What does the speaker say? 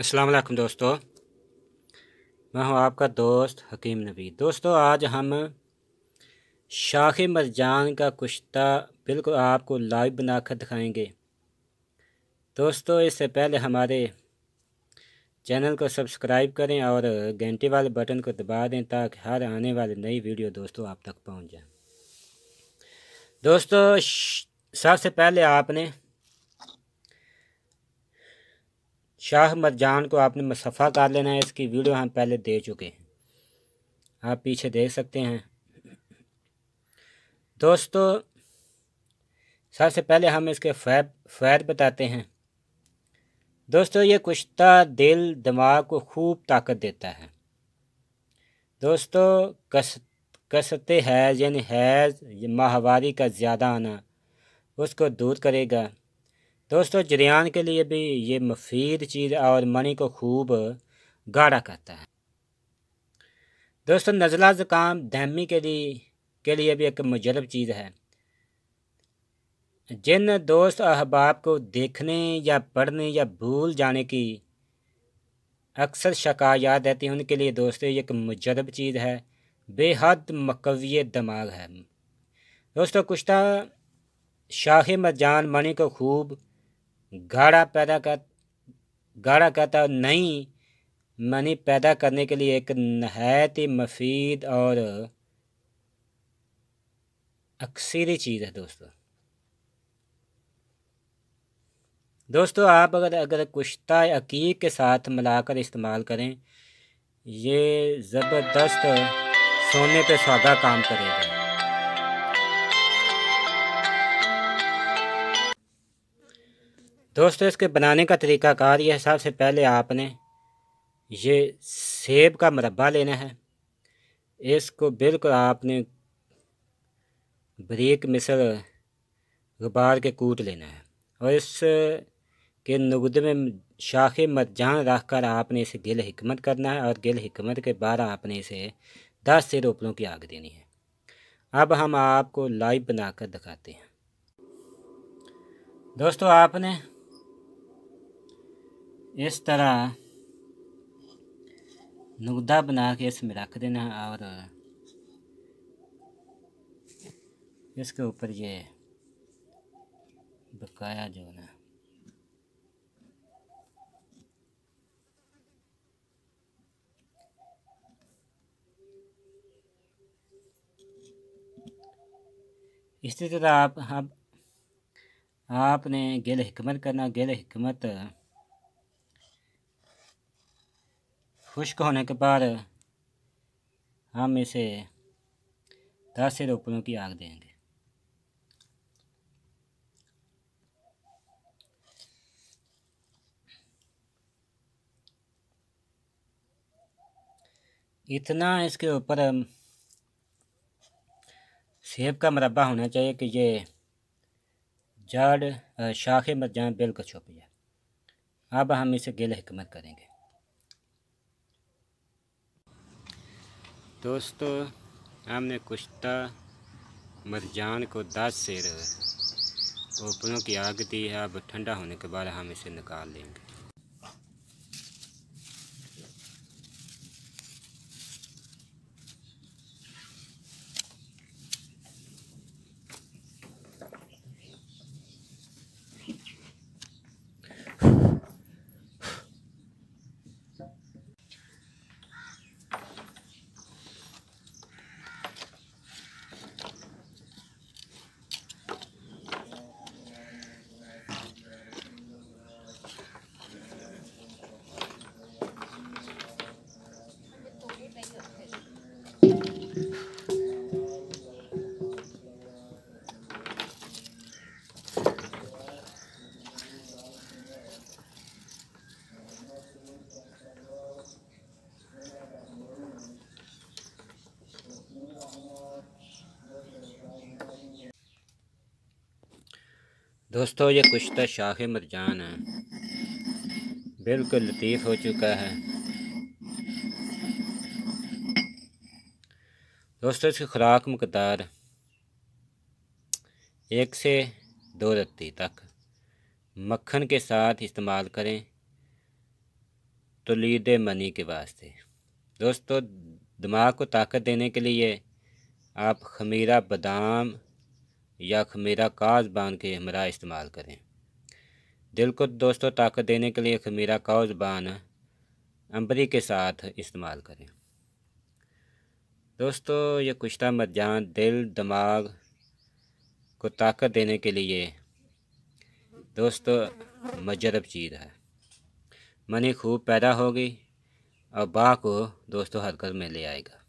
अस्सलाम वालेकुम दोस्तों मैं हूं आपका दोस्त हकीम नबी दोस्तों आज हम शाख मरजान का कुश्ता बिल्कुल आपको लाइव बनाकर दिखाएंगे दोस्तों इससे पहले हमारे चैनल को सब्सक्राइब करें और घंटे वाले बटन को दबा दें ताकि हर आने वाली नई वीडियो दोस्तों आप तक पहुंच जाए दोस्तों सबसे पहले आपने शाह मरजान को आपने मसफ़ा कर लेना है इसकी वीडियो हम पहले दे चुके हैं आप पीछे देख सकते हैं दोस्तों सबसे पहले हम इसके फैद फ़ैद बताते हैं दोस्तों ये कुश्ता दिल दिमाग को खूब ताकत देता है दोस्तों कस कसते हैज यानी हैज माहवारी का ज़्यादा आना उसको दूर करेगा दोस्तों जरियान के लिए भी ये मुफीद चीज़ और मनी को खूब गाढ़ा करता है दोस्तों नज़ला ज़ुकाम दहमी के लिए के लिए भी एक मुजरब चीज़ है जिन दोस्त अहबाब को देखने या पढ़ने या भूल जाने की अक्सर शकायात रहती हैं उनके लिए दोस्तों ये एक मुजरब चीज़ है बेहद मकविय दिमाग है दोस्तों कुश्ता शाह मरजान मणि को खूब गाढ़ा पैदा कर गाढ़ा कहता नई मनी पैदा करने के लिए एक नहायत ही मफीद और अक्सरी चीज़ है दोस्तों दोस्तों आप अगर अगर कुश्ता अकीक के साथ मिलाकर इस्तेमाल करें ये ज़बरदस्त सोने पे सौदा काम करेगा दोस्तों इसके बनाने का कार यह हिसाब से पहले आपने ये सेब का मरबा लेना है इसको बिल्कुल आपने ब्रेक मिसल गुबार के कूट लेना है और इस के नुगद में मत मरजान रख कर आपने इसे गिल हमत करना है और गिल हमत के बाद आपने इसे दस से रोपलों की आग देनी है अब हम आपको लाइव बनाकर दिखाते हैं दोस्तों आपने इस तरह नुकदा बना के इसमें रख देना और इसके ऊपर ये बकाया जो है इसी तरह आप आप आपने गिल हमत करना गिल हमत खुश्क होने के बाद हम इसे दस से रोपड़ों की आग देंगे इतना इसके ऊपर सेब का मरबा होना चाहिए कि ये जड़ शाखें मर जाएँ बिल्कुल छुप जाए अब हम इसे गिल हमत करेंगे दोस्तों हमने कुश्ता मरजान को दस सिर ओपनों की आग दी है अब ठंडा होने के बाद हम इसे निकाल लेंगे दोस्तों ये कुश्ता तो शाह मरजान है बिल्कुल लतीफ़ हो चुका है दोस्तों इसकी खुराक मकदार एक से दो रत्ती तक मक्खन के साथ इस्तेमाल करें तोलीद मनी के वास्ते दोस्तों दिमाग को ताकत देने के लिए आप खमीरा बादाम या खमीरा काज बांध के हमरा इस्तेमाल करें दिल को दोस्तों ताकत देने के लिए खमीरा काज बान अंबरी के साथ इस्तेमाल करें दोस्तों ये कुश्ता मरजान दिल दिमाग को ताकत देने के लिए दोस्तों मजरब चीज़ है मनी खूब पैदा होगी और बा को दोस्तों हरकत में ले आएगा